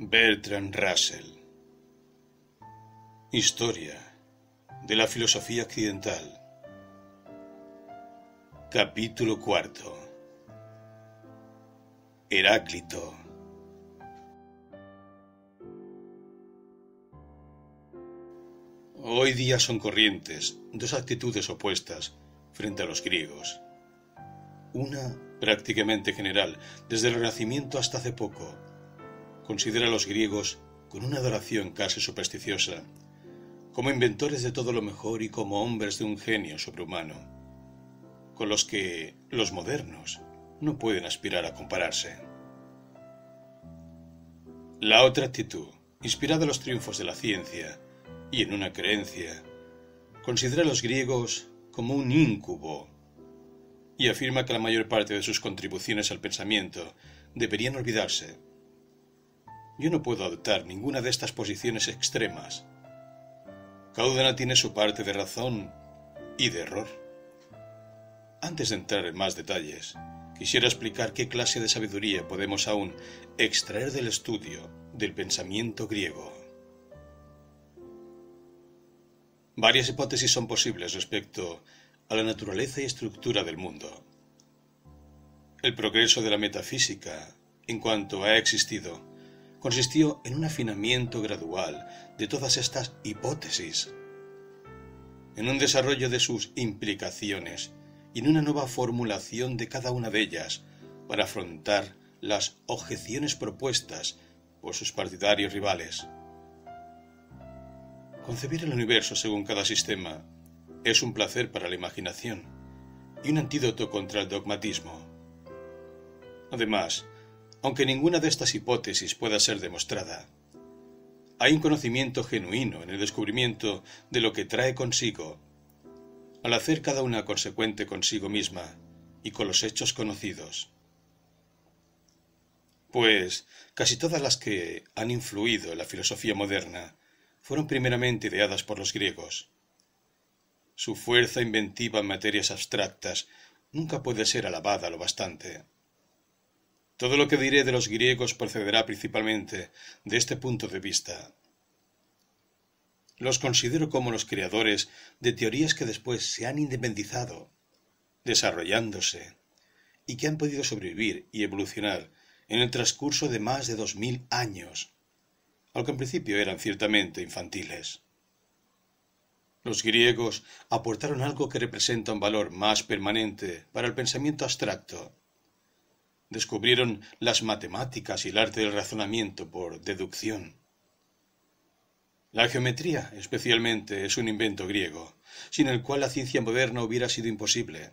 Bertrand Russell Historia de la filosofía occidental Capítulo cuarto Heráclito Hoy día son corrientes dos actitudes opuestas frente a los griegos. Una prácticamente general, desde el Renacimiento hasta hace poco, considera a los griegos con una adoración casi supersticiosa, como inventores de todo lo mejor y como hombres de un genio sobrehumano, con los que los modernos no pueden aspirar a compararse. La otra actitud, inspirada en los triunfos de la ciencia y en una creencia, considera a los griegos como un íncubo y afirma que la mayor parte de sus contribuciones al pensamiento deberían olvidarse yo no puedo adoptar ninguna de estas posiciones extremas. Caudena tiene su parte de razón y de error. Antes de entrar en más detalles, quisiera explicar qué clase de sabiduría podemos aún extraer del estudio del pensamiento griego. Varias hipótesis son posibles respecto a la naturaleza y estructura del mundo. El progreso de la metafísica, en cuanto ha existido, consistió en un afinamiento gradual de todas estas hipótesis, en un desarrollo de sus implicaciones y en una nueva formulación de cada una de ellas para afrontar las objeciones propuestas por sus partidarios rivales. Concebir el universo según cada sistema es un placer para la imaginación y un antídoto contra el dogmatismo. Además, aunque ninguna de estas hipótesis pueda ser demostrada, hay un conocimiento genuino en el descubrimiento de lo que trae consigo, al hacer cada una consecuente consigo misma y con los hechos conocidos. Pues casi todas las que han influido en la filosofía moderna fueron primeramente ideadas por los griegos. Su fuerza inventiva en materias abstractas nunca puede ser alabada lo bastante. Todo lo que diré de los griegos procederá principalmente de este punto de vista. Los considero como los creadores de teorías que después se han independizado, desarrollándose, y que han podido sobrevivir y evolucionar en el transcurso de más de dos mil años, aunque en principio eran ciertamente infantiles. Los griegos aportaron algo que representa un valor más permanente para el pensamiento abstracto, descubrieron las matemáticas y el arte del razonamiento por deducción. La geometría, especialmente, es un invento griego, sin el cual la ciencia moderna hubiera sido imposible.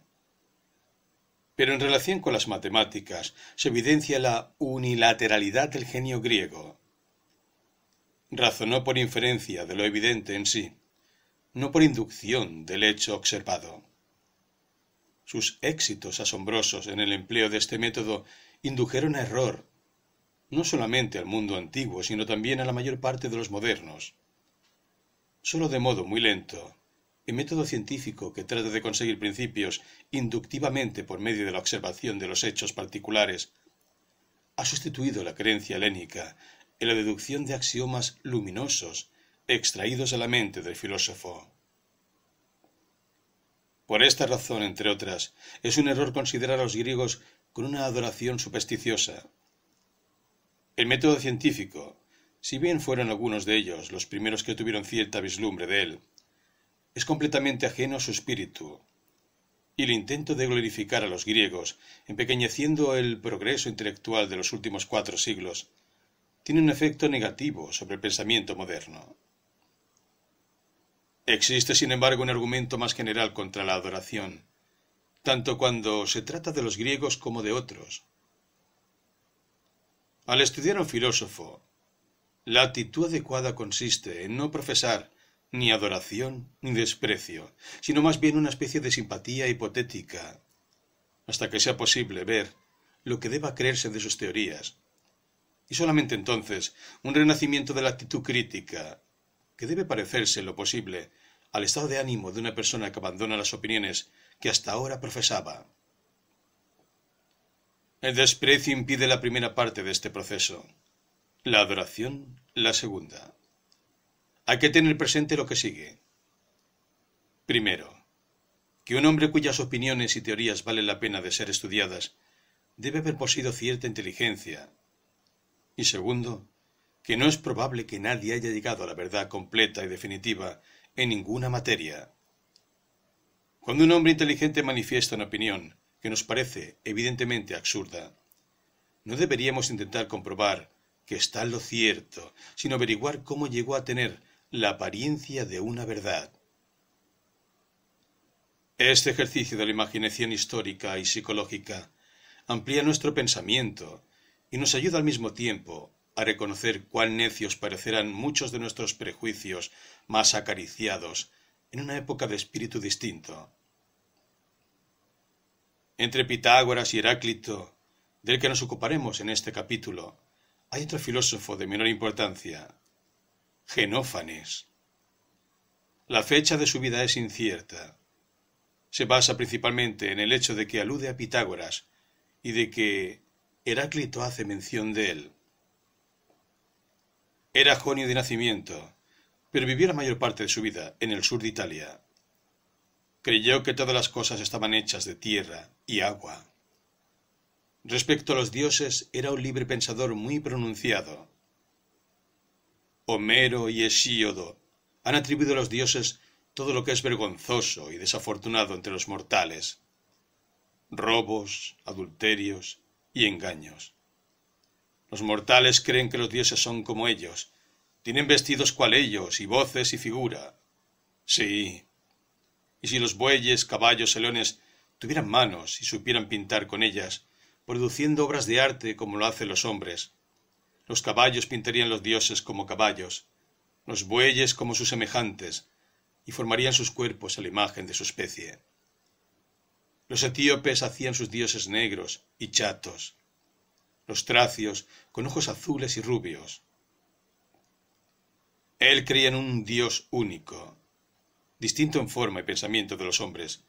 Pero en relación con las matemáticas se evidencia la unilateralidad del genio griego. Razonó por inferencia de lo evidente en sí, no por inducción del hecho observado. Sus éxitos asombrosos en el empleo de este método indujeron a error, no solamente al mundo antiguo, sino también a la mayor parte de los modernos. Solo de modo muy lento, el método científico que trata de conseguir principios inductivamente por medio de la observación de los hechos particulares ha sustituido la creencia helénica en la deducción de axiomas luminosos extraídos de la mente del filósofo. Por esta razón, entre otras, es un error considerar a los griegos con una adoración supersticiosa. El método científico, si bien fueron algunos de ellos los primeros que tuvieron cierta vislumbre de él, es completamente ajeno a su espíritu, y el intento de glorificar a los griegos, empequeñeciendo el progreso intelectual de los últimos cuatro siglos, tiene un efecto negativo sobre el pensamiento moderno. Existe, sin embargo, un argumento más general contra la adoración, tanto cuando se trata de los griegos como de otros. Al estudiar a un filósofo, la actitud adecuada consiste en no profesar ni adoración ni desprecio, sino más bien una especie de simpatía hipotética, hasta que sea posible ver lo que deba creerse de sus teorías. Y solamente entonces un renacimiento de la actitud crítica que debe parecerse lo posible al estado de ánimo de una persona que abandona las opiniones que hasta ahora profesaba. El desprecio impide la primera parte de este proceso, la adoración la segunda. Hay que tener presente lo que sigue. Primero, que un hombre cuyas opiniones y teorías valen la pena de ser estudiadas debe haber poseído cierta inteligencia. Y segundo, que no es probable que nadie haya llegado a la verdad completa y definitiva en ninguna materia. Cuando un hombre inteligente manifiesta una opinión que nos parece evidentemente absurda, no deberíamos intentar comprobar que está lo cierto, sino averiguar cómo llegó a tener la apariencia de una verdad. Este ejercicio de la imaginación histórica y psicológica amplía nuestro pensamiento y nos ayuda al mismo tiempo a reconocer cuán necios parecerán muchos de nuestros prejuicios más acariciados en una época de espíritu distinto. Entre Pitágoras y Heráclito, del que nos ocuparemos en este capítulo, hay otro filósofo de menor importancia, Genófanes. La fecha de su vida es incierta. Se basa principalmente en el hecho de que alude a Pitágoras y de que Heráclito hace mención de él. Era jonio de nacimiento, pero vivió la mayor parte de su vida en el sur de Italia. Creyó que todas las cosas estaban hechas de tierra y agua. Respecto a los dioses, era un libre pensador muy pronunciado. Homero y Hesíodo han atribuido a los dioses todo lo que es vergonzoso y desafortunado entre los mortales robos, adulterios y engaños. Los mortales creen que los dioses son como ellos. Tienen vestidos cual ellos, y voces y figura. Sí. Y si los bueyes, caballos, leones tuvieran manos y supieran pintar con ellas, produciendo obras de arte como lo hacen los hombres. Los caballos pintarían los dioses como caballos, los bueyes como sus semejantes, y formarían sus cuerpos a la imagen de su especie. Los etíopes hacían sus dioses negros y chatos, los tracios, con ojos azules y rubios. Él creía en un Dios único, distinto en forma y pensamiento de los hombres,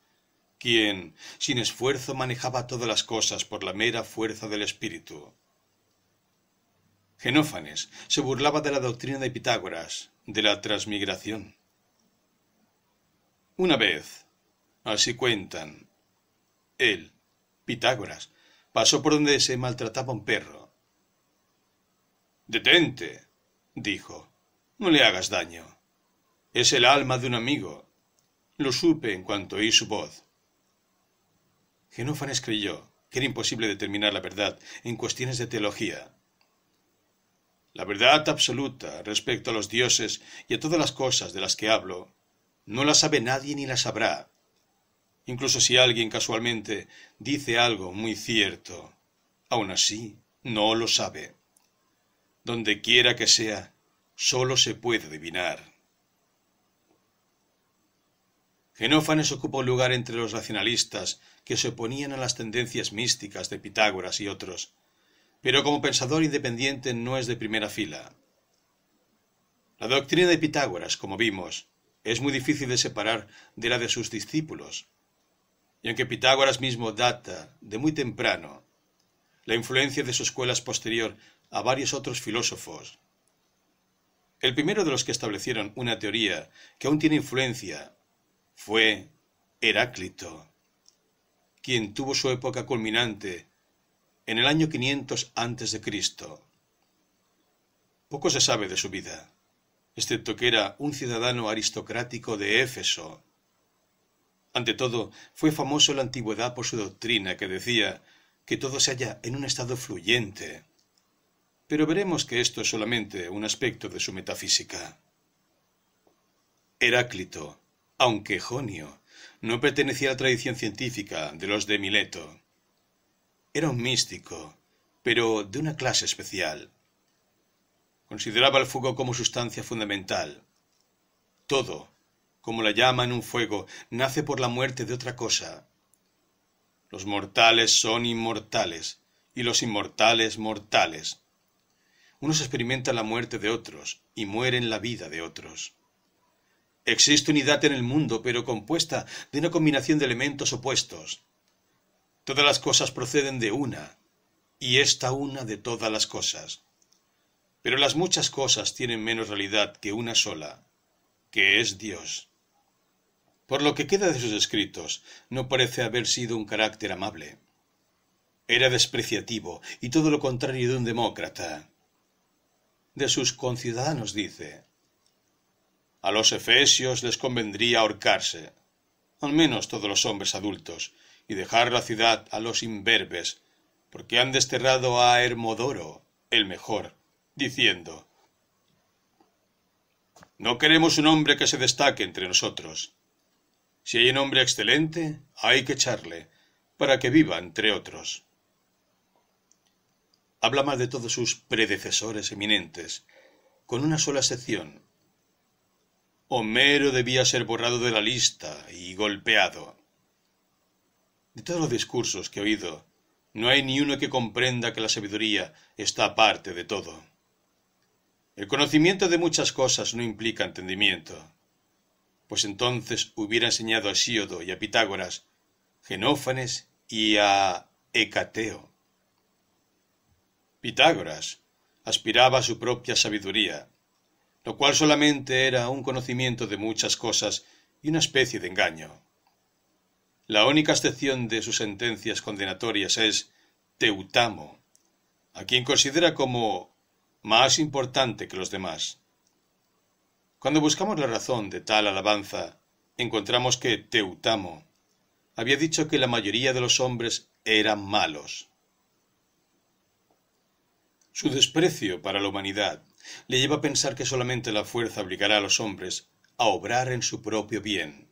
quien, sin esfuerzo, manejaba todas las cosas por la mera fuerza del espíritu. Genófanes se burlaba de la doctrina de Pitágoras, de la transmigración. Una vez, así cuentan, él, Pitágoras, Pasó por donde se maltrataba un perro. Detente, dijo. No le hagas daño. Es el alma de un amigo. Lo supe en cuanto oí su voz. Genófanes creyó que era imposible determinar la verdad en cuestiones de teología. La verdad absoluta respecto a los dioses y a todas las cosas de las que hablo no la sabe nadie ni la sabrá, incluso si alguien casualmente dice algo muy cierto, aun así no lo sabe. Donde quiera que sea, solo se puede adivinar. Genófanes ocupó lugar entre los racionalistas que se oponían a las tendencias místicas de Pitágoras y otros, pero como pensador independiente no es de primera fila. La doctrina de Pitágoras, como vimos, es muy difícil de separar de la de sus discípulos, y aunque Pitágoras mismo data de muy temprano la influencia de su escuela es posterior a varios otros filósofos, el primero de los que establecieron una teoría que aún tiene influencia fue Heráclito, quien tuvo su época culminante en el año 500 a.C. Poco se sabe de su vida, excepto que era un ciudadano aristocrático de Éfeso, ante todo, fue famoso en la antigüedad por su doctrina que decía que todo se halla en un estado fluyente. Pero veremos que esto es solamente un aspecto de su metafísica. Heráclito, aunque Jonio, no pertenecía a la tradición científica de los de Mileto. Era un místico, pero de una clase especial. Consideraba el fuego como sustancia fundamental. Todo, como la llama en un fuego, nace por la muerte de otra cosa. Los mortales son inmortales y los inmortales mortales. Unos experimentan la muerte de otros y mueren la vida de otros. Existe unidad en el mundo, pero compuesta de una combinación de elementos opuestos. Todas las cosas proceden de una, y esta una de todas las cosas. Pero las muchas cosas tienen menos realidad que una sola, que es Dios. Por lo que queda de sus escritos, no parece haber sido un carácter amable. Era despreciativo y todo lo contrario de un demócrata. De sus conciudadanos dice, a los efesios les convendría ahorcarse, al menos todos los hombres adultos, y dejar la ciudad a los imberbes, porque han desterrado a Hermodoro, el mejor, diciendo, No queremos un hombre que se destaque entre nosotros. Si hay un hombre excelente, hay que echarle, para que viva entre otros. Habla más de todos sus predecesores eminentes, con una sola excepción. Homero debía ser borrado de la lista y golpeado. De todos los discursos que he oído, no hay ni uno que comprenda que la sabiduría está aparte de todo. El conocimiento de muchas cosas no implica entendimiento pues entonces hubiera enseñado a Síodo y a Pitágoras, Genófanes y a Hecateo. Pitágoras aspiraba a su propia sabiduría, lo cual solamente era un conocimiento de muchas cosas y una especie de engaño. La única excepción de sus sentencias condenatorias es Teutamo, a quien considera como más importante que los demás. Cuando buscamos la razón de tal alabanza, encontramos que Teutamo había dicho que la mayoría de los hombres eran malos. Su desprecio para la humanidad le lleva a pensar que solamente la fuerza obligará a los hombres a obrar en su propio bien.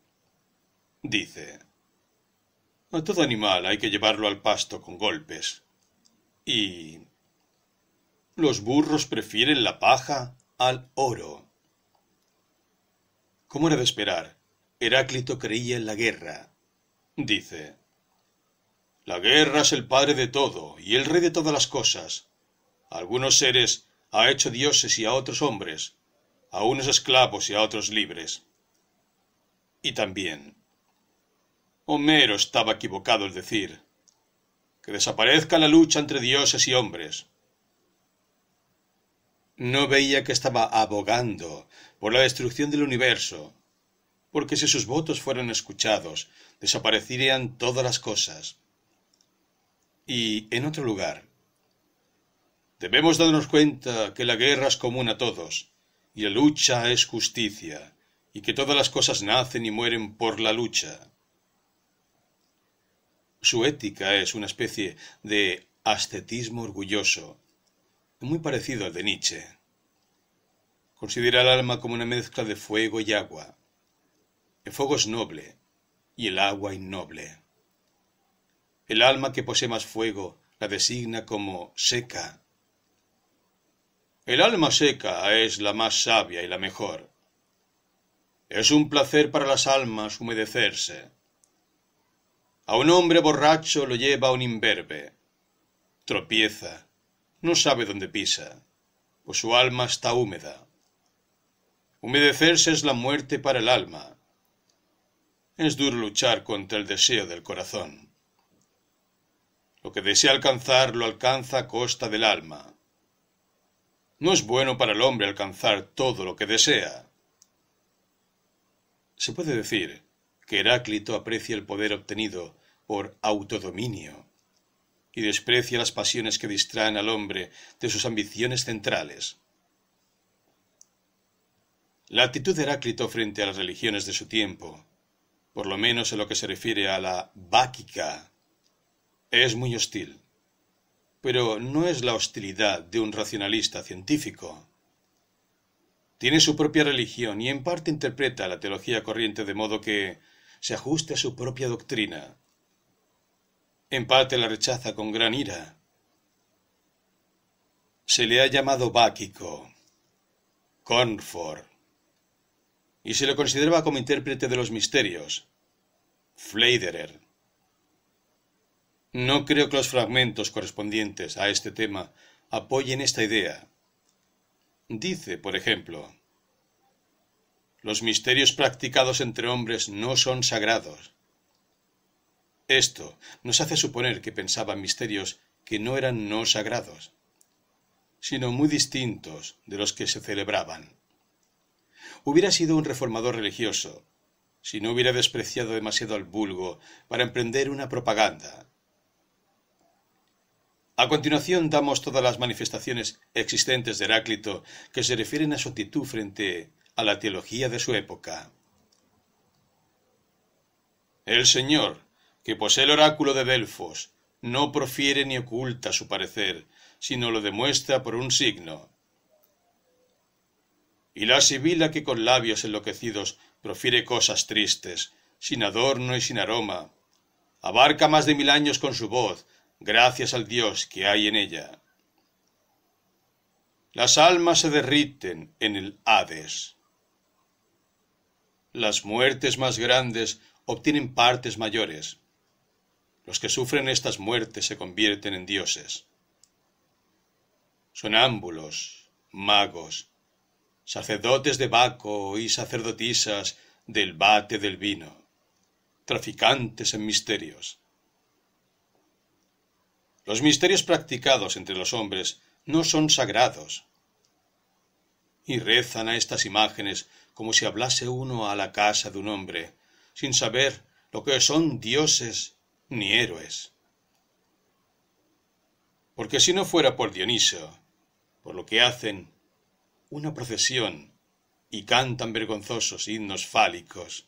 Dice, a todo animal hay que llevarlo al pasto con golpes. Y... Los burros prefieren la paja al oro. Como era de esperar, Heráclito creía en la guerra. Dice, La guerra es el padre de todo y el rey de todas las cosas. A algunos seres ha hecho dioses y a otros hombres, a unos esclavos y a otros libres. Y también, Homero estaba equivocado al decir, que desaparezca la lucha entre dioses y hombres. No veía que estaba abogando, por la destrucción del universo, porque si sus votos fueran escuchados, desaparecerían todas las cosas. Y en otro lugar, debemos darnos cuenta que la guerra es común a todos, y la lucha es justicia, y que todas las cosas nacen y mueren por la lucha. Su ética es una especie de ascetismo orgulloso, muy parecido al de Nietzsche. Considera el alma como una mezcla de fuego y agua. El fuego es noble y el agua innoble. El alma que posee más fuego la designa como seca. El alma seca es la más sabia y la mejor. Es un placer para las almas humedecerse. A un hombre borracho lo lleva un imberbe. Tropieza, no sabe dónde pisa, pues su alma está húmeda. Humedecerse es la muerte para el alma. Es duro luchar contra el deseo del corazón. Lo que desea alcanzar lo alcanza a costa del alma. No es bueno para el hombre alcanzar todo lo que desea. Se puede decir que Heráclito aprecia el poder obtenido por autodominio y desprecia las pasiones que distraen al hombre de sus ambiciones centrales. La actitud de Heráclito frente a las religiones de su tiempo, por lo menos en lo que se refiere a la báquica, es muy hostil. Pero no es la hostilidad de un racionalista científico. Tiene su propia religión y en parte interpreta la teología corriente de modo que se ajuste a su propia doctrina. En parte la rechaza con gran ira. Se le ha llamado báquico, y se lo consideraba como intérprete de los misterios. Fleiderer. No creo que los fragmentos correspondientes a este tema apoyen esta idea. Dice, por ejemplo, los misterios practicados entre hombres no son sagrados. Esto nos hace suponer que pensaban misterios que no eran no sagrados, sino muy distintos de los que se celebraban. Hubiera sido un reformador religioso, si no hubiera despreciado demasiado al vulgo para emprender una propaganda. A continuación damos todas las manifestaciones existentes de Heráclito que se refieren a su actitud frente a la teología de su época. El Señor, que posee el oráculo de Delfos, no profiere ni oculta su parecer, sino lo demuestra por un signo, y la sibila que con labios enloquecidos profiere cosas tristes, sin adorno y sin aroma, abarca más de mil años con su voz, gracias al Dios que hay en ella. Las almas se derriten en el Hades. Las muertes más grandes obtienen partes mayores. Los que sufren estas muertes se convierten en dioses. Son ámbulos, magos, sacerdotes de Baco y sacerdotisas del bate del vino, traficantes en misterios. Los misterios practicados entre los hombres no son sagrados, y rezan a estas imágenes como si hablase uno a la casa de un hombre, sin saber lo que son dioses ni héroes. Porque si no fuera por Dioniso, por lo que hacen una procesión y cantan vergonzosos himnos fálicos,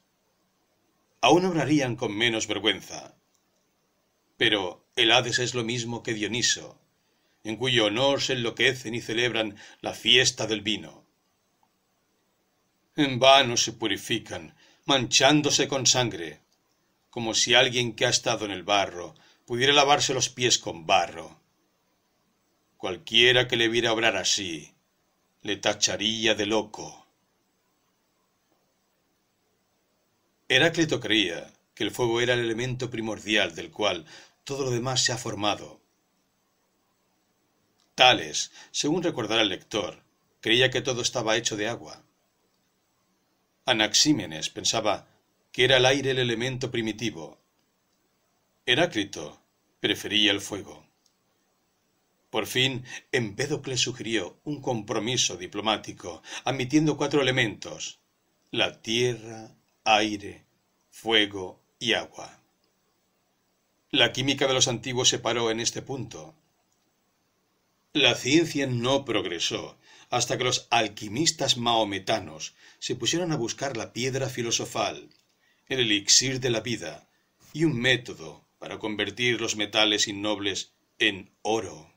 aún obrarían con menos vergüenza. Pero el Hades es lo mismo que Dioniso, en cuyo honor se enloquecen y celebran la fiesta del vino. En vano se purifican, manchándose con sangre, como si alguien que ha estado en el barro pudiera lavarse los pies con barro. Cualquiera que le viera obrar así, le tacharía de loco. Heráclito creía que el fuego era el elemento primordial del cual todo lo demás se ha formado. Tales, según recordará el lector, creía que todo estaba hecho de agua. Anaxímenes pensaba que era el aire el elemento primitivo. Heráclito prefería el fuego. Por fin, Empédocles sugirió un compromiso diplomático, admitiendo cuatro elementos la tierra, aire, fuego y agua. La química de los antiguos se paró en este punto. La ciencia no progresó hasta que los alquimistas maometanos se pusieron a buscar la piedra filosofal, el elixir de la vida y un método para convertir los metales innobles en oro.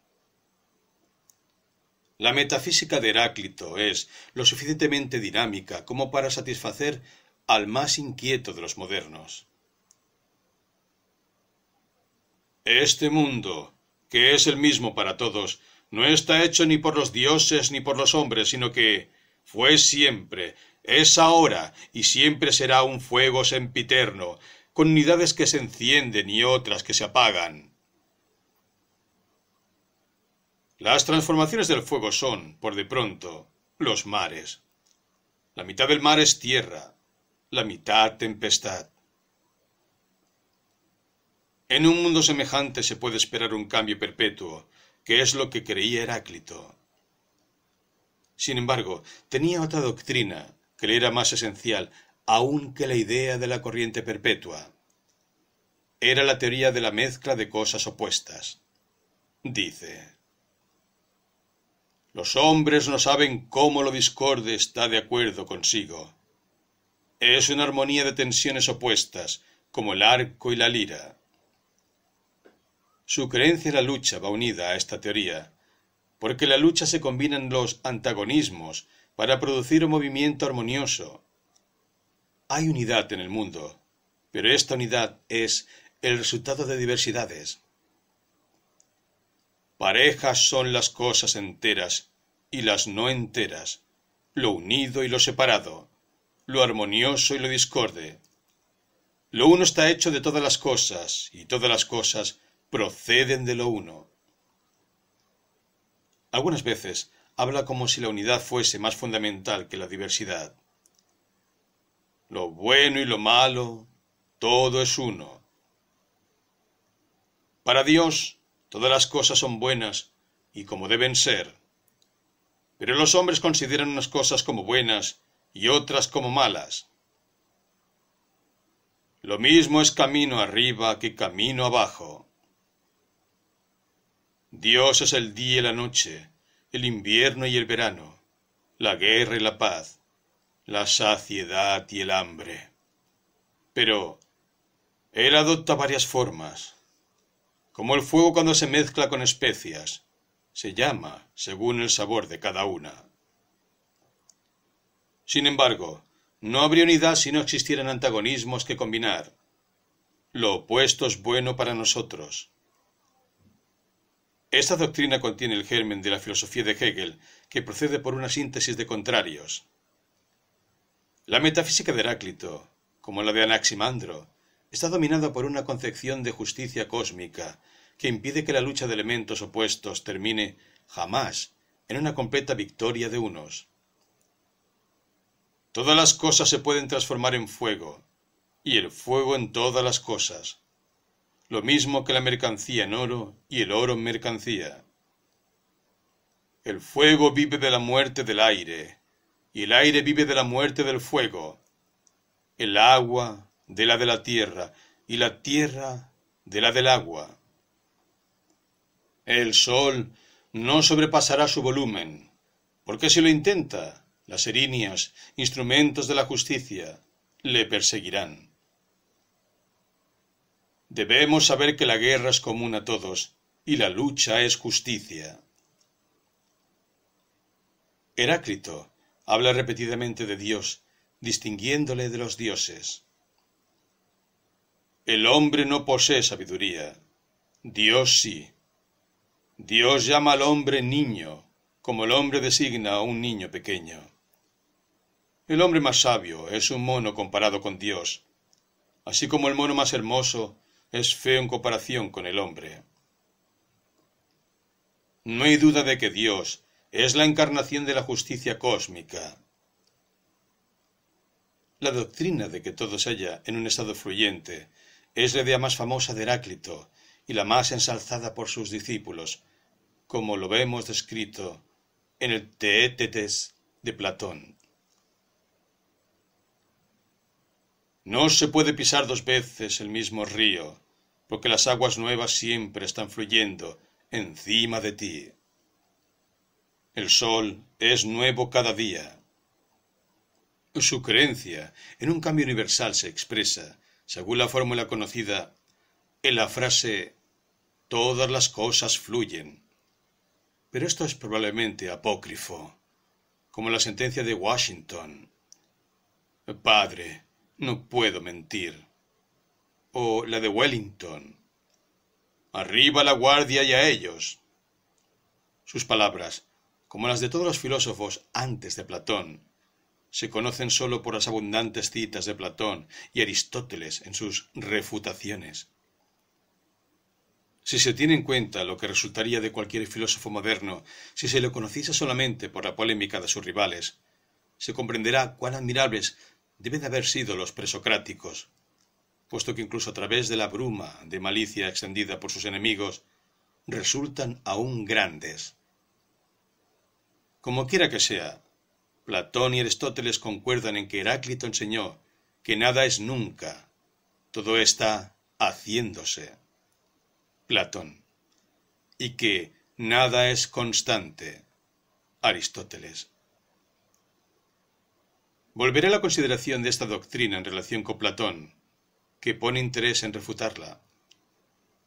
La metafísica de Heráclito es lo suficientemente dinámica como para satisfacer al más inquieto de los modernos. Este mundo, que es el mismo para todos, no está hecho ni por los dioses ni por los hombres, sino que fue siempre, es ahora y siempre será un fuego sempiterno, con unidades que se encienden y otras que se apagan. Las transformaciones del fuego son, por de pronto, los mares. La mitad del mar es tierra, la mitad tempestad. En un mundo semejante se puede esperar un cambio perpetuo, que es lo que creía Heráclito. Sin embargo, tenía otra doctrina que le era más esencial aun que la idea de la corriente perpetua. Era la teoría de la mezcla de cosas opuestas. Dice. Los hombres no saben cómo lo discorde está de acuerdo consigo. Es una armonía de tensiones opuestas, como el arco y la lira. Su creencia en la lucha va unida a esta teoría, porque en la lucha se combinan los antagonismos para producir un movimiento armonioso. Hay unidad en el mundo, pero esta unidad es el resultado de diversidades. Parejas son las cosas enteras y las no enteras, lo unido y lo separado, lo armonioso y lo discorde. Lo uno está hecho de todas las cosas, y todas las cosas proceden de lo uno. Algunas veces habla como si la unidad fuese más fundamental que la diversidad. Lo bueno y lo malo, todo es uno. Para Dios, Todas las cosas son buenas y como deben ser. Pero los hombres consideran unas cosas como buenas y otras como malas. Lo mismo es camino arriba que camino abajo. Dios es el día y la noche, el invierno y el verano, la guerra y la paz, la saciedad y el hambre. Pero Él adopta varias formas como el fuego cuando se mezcla con especias. Se llama según el sabor de cada una. Sin embargo, no habría unidad si no existieran antagonismos que combinar. Lo opuesto es bueno para nosotros. Esta doctrina contiene el germen de la filosofía de Hegel, que procede por una síntesis de contrarios. La metafísica de Heráclito, como la de Anaximandro, está dominada por una concepción de justicia cósmica, que impide que la lucha de elementos opuestos termine jamás en una completa victoria de unos. Todas las cosas se pueden transformar en fuego, y el fuego en todas las cosas, lo mismo que la mercancía en oro y el oro en mercancía. El fuego vive de la muerte del aire, y el aire vive de la muerte del fuego, el agua de la de la tierra, y la tierra de la del agua. El Sol no sobrepasará su volumen, porque si lo intenta, las erinias, instrumentos de la justicia, le perseguirán. Debemos saber que la guerra es común a todos, y la lucha es justicia. Heráclito habla repetidamente de Dios, distinguiéndole de los dioses. El hombre no posee sabiduría, Dios sí. Dios llama al hombre niño, como el hombre designa a un niño pequeño. El hombre más sabio es un mono comparado con Dios, así como el mono más hermoso es feo en comparación con el hombre. No hay duda de que Dios es la encarnación de la justicia cósmica. La doctrina de que todo se halla en un estado fluyente es la idea más famosa de Heráclito, y la más ensalzada por sus discípulos, como lo vemos descrito en el Teétetes de Platón. No se puede pisar dos veces el mismo río, porque las aguas nuevas siempre están fluyendo encima de ti. El sol es nuevo cada día. Su creencia en un cambio universal se expresa, según la fórmula conocida, en la frase todas las cosas fluyen. Pero esto es probablemente apócrifo, como la sentencia de Washington. Padre, no puedo mentir. O la de Wellington. Arriba la guardia y a ellos. Sus palabras, como las de todos los filósofos antes de Platón, se conocen sólo por las abundantes citas de Platón y Aristóteles en sus refutaciones. Si se tiene en cuenta lo que resultaría de cualquier filósofo moderno si se le conociese solamente por la polémica de sus rivales, se comprenderá cuán admirables deben haber sido los presocráticos, puesto que incluso a través de la bruma de malicia extendida por sus enemigos, resultan aún grandes. Como quiera que sea, Platón y Aristóteles concuerdan en que Heráclito enseñó que nada es nunca, todo está haciéndose. Platón, y que nada es constante, Aristóteles. Volveré a la consideración de esta doctrina en relación con Platón, que pone interés en refutarla.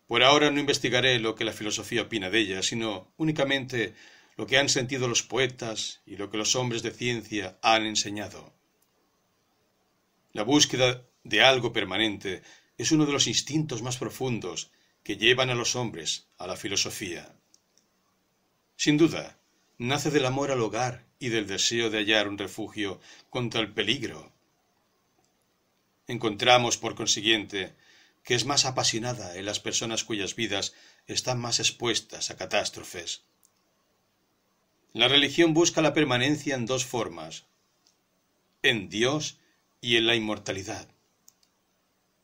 Por ahora no investigaré lo que la filosofía opina de ella, sino únicamente lo que han sentido los poetas y lo que los hombres de ciencia han enseñado. La búsqueda de algo permanente es uno de los instintos más profundos que llevan a los hombres a la filosofía. Sin duda, nace del amor al hogar y del deseo de hallar un refugio contra el peligro. Encontramos, por consiguiente, que es más apasionada en las personas cuyas vidas están más expuestas a catástrofes. La religión busca la permanencia en dos formas, en Dios y en la inmortalidad.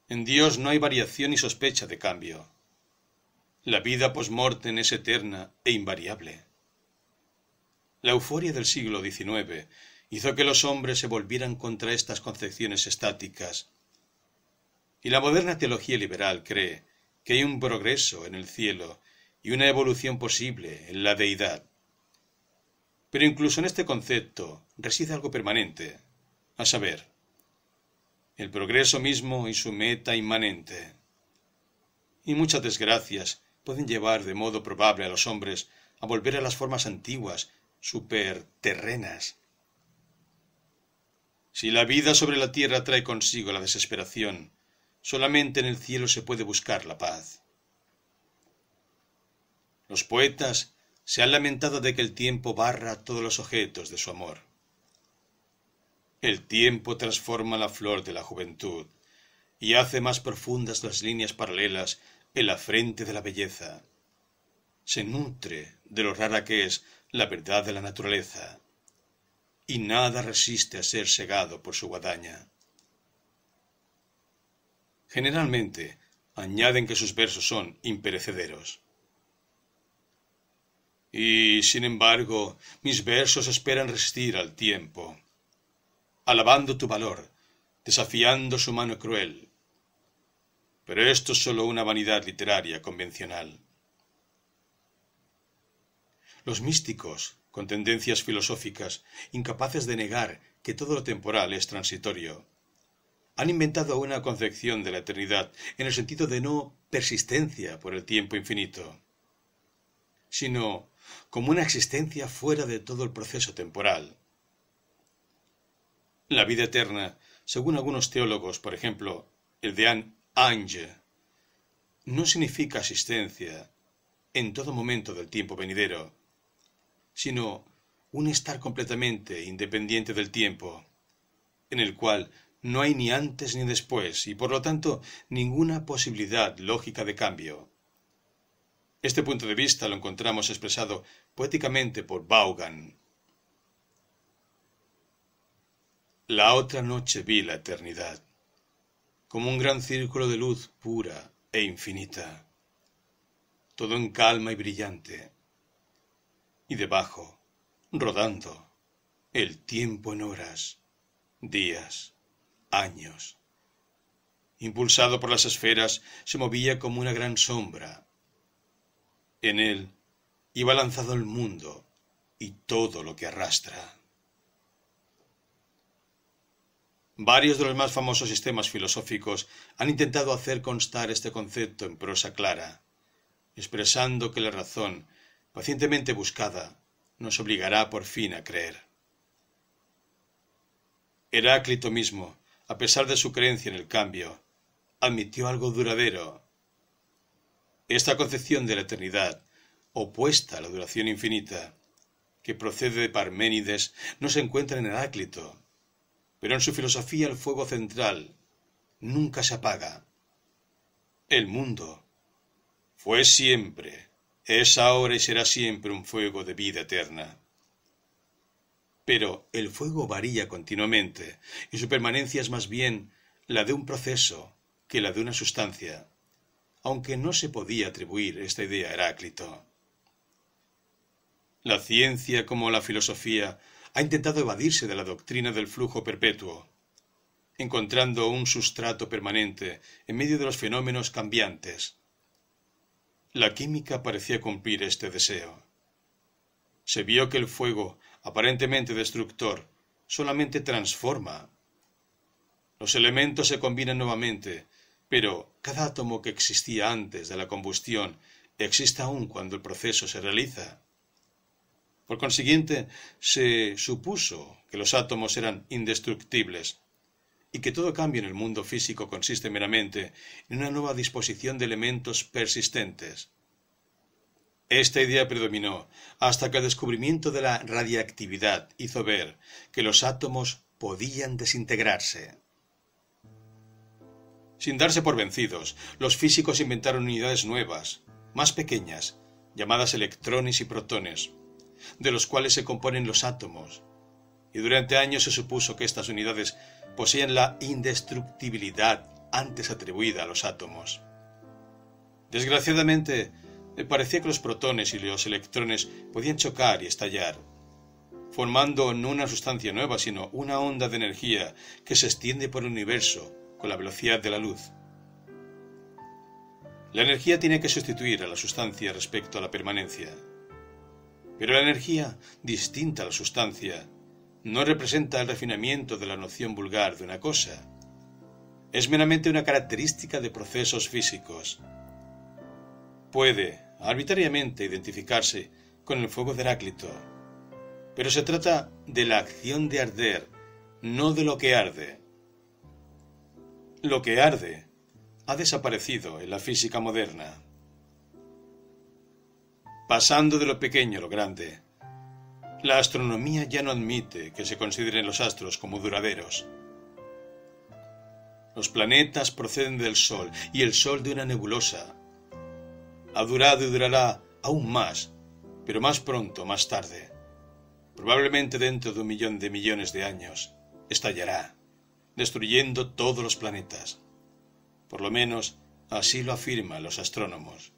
En Dios no hay variación ni sospecha de cambio. La vida post-mortem es eterna e invariable. La euforia del siglo XIX hizo que los hombres se volvieran contra estas concepciones estáticas, y la moderna teología liberal cree que hay un progreso en el cielo y una evolución posible en la deidad. Pero incluso en este concepto reside algo permanente, a saber, el progreso mismo y su meta inmanente. Y muchas desgracias pueden llevar de modo probable a los hombres a volver a las formas antiguas, superterrenas. Si la vida sobre la tierra trae consigo la desesperación, solamente en el cielo se puede buscar la paz. Los poetas se han lamentado de que el tiempo barra todos los objetos de su amor. El tiempo transforma la flor de la juventud y hace más profundas las líneas paralelas el la frente de la belleza. Se nutre de lo rara que es la verdad de la naturaleza, y nada resiste a ser segado por su guadaña. Generalmente añaden que sus versos son imperecederos. Y, sin embargo, mis versos esperan resistir al tiempo, alabando tu valor, desafiando su mano cruel, pero esto es solo una vanidad literaria convencional. Los místicos, con tendencias filosóficas, incapaces de negar que todo lo temporal es transitorio, han inventado una concepción de la eternidad en el sentido de no persistencia por el tiempo infinito, sino como una existencia fuera de todo el proceso temporal. La vida eterna, según algunos teólogos, por ejemplo, el de Ange no significa asistencia en todo momento del tiempo venidero, sino un estar completamente independiente del tiempo, en el cual no hay ni antes ni después y por lo tanto ninguna posibilidad lógica de cambio. Este punto de vista lo encontramos expresado poéticamente por Vaughan. La otra noche vi la eternidad como un gran círculo de luz pura e infinita, todo en calma y brillante, y debajo, rodando, el tiempo en horas, días, años. Impulsado por las esferas, se movía como una gran sombra. En él iba lanzado el mundo y todo lo que arrastra. Varios de los más famosos sistemas filosóficos han intentado hacer constar este concepto en prosa clara, expresando que la razón, pacientemente buscada, nos obligará por fin a creer. Heráclito mismo, a pesar de su creencia en el cambio, admitió algo duradero. Esta concepción de la eternidad, opuesta a la duración infinita, que procede de Parménides, no se encuentra en Heráclito, pero en su filosofía el fuego central nunca se apaga. El mundo fue siempre, es ahora y será siempre un fuego de vida eterna. Pero el fuego varía continuamente y su permanencia es más bien la de un proceso que la de una sustancia, aunque no se podía atribuir esta idea a Heráclito. La ciencia como la filosofía ha intentado evadirse de la doctrina del flujo perpetuo, encontrando un sustrato permanente en medio de los fenómenos cambiantes. La química parecía cumplir este deseo. Se vio que el fuego, aparentemente destructor, solamente transforma. Los elementos se combinan nuevamente, pero cada átomo que existía antes de la combustión existe aún cuando el proceso se realiza. Por consiguiente, se supuso que los átomos eran indestructibles y que todo cambio en el mundo físico consiste meramente en una nueva disposición de elementos persistentes. Esta idea predominó hasta que el descubrimiento de la radiactividad hizo ver que los átomos podían desintegrarse. Sin darse por vencidos, los físicos inventaron unidades nuevas, más pequeñas, llamadas electrones y protones, de los cuales se componen los átomos, y durante años se supuso que estas unidades poseían la indestructibilidad antes atribuida a los átomos. Desgraciadamente, me parecía que los protones y los electrones podían chocar y estallar, formando no una sustancia nueva, sino una onda de energía que se extiende por el universo con la velocidad de la luz. La energía tiene que sustituir a la sustancia respecto a la permanencia. Pero la energía, distinta a la sustancia, no representa el refinamiento de la noción vulgar de una cosa. Es meramente una característica de procesos físicos. Puede, arbitrariamente, identificarse con el fuego de Heráclito, pero se trata de la acción de arder, no de lo que arde. Lo que arde ha desaparecido en la física moderna pasando de lo pequeño a lo grande. La astronomía ya no admite que se consideren los astros como duraderos. Los planetas proceden del Sol y el Sol de una nebulosa. Ha durado y durará aún más, pero más pronto, más tarde. Probablemente dentro de un millón de millones de años, estallará, destruyendo todos los planetas. Por lo menos así lo afirman los astrónomos.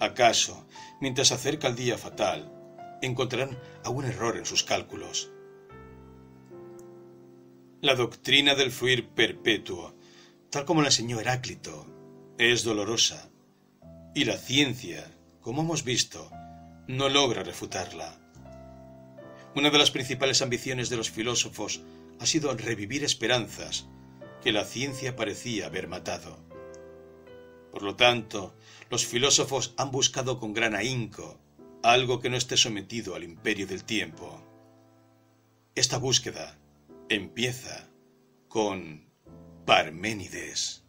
¿Acaso, mientras acerca el día fatal, encontrarán algún error en sus cálculos? La doctrina del fluir perpetuo, tal como la enseñó Heráclito, es dolorosa, y la ciencia, como hemos visto, no logra refutarla. Una de las principales ambiciones de los filósofos ha sido revivir esperanzas que la ciencia parecía haber matado. Por lo tanto, los filósofos han buscado con gran ahínco algo que no esté sometido al imperio del tiempo. Esta búsqueda empieza con Parménides.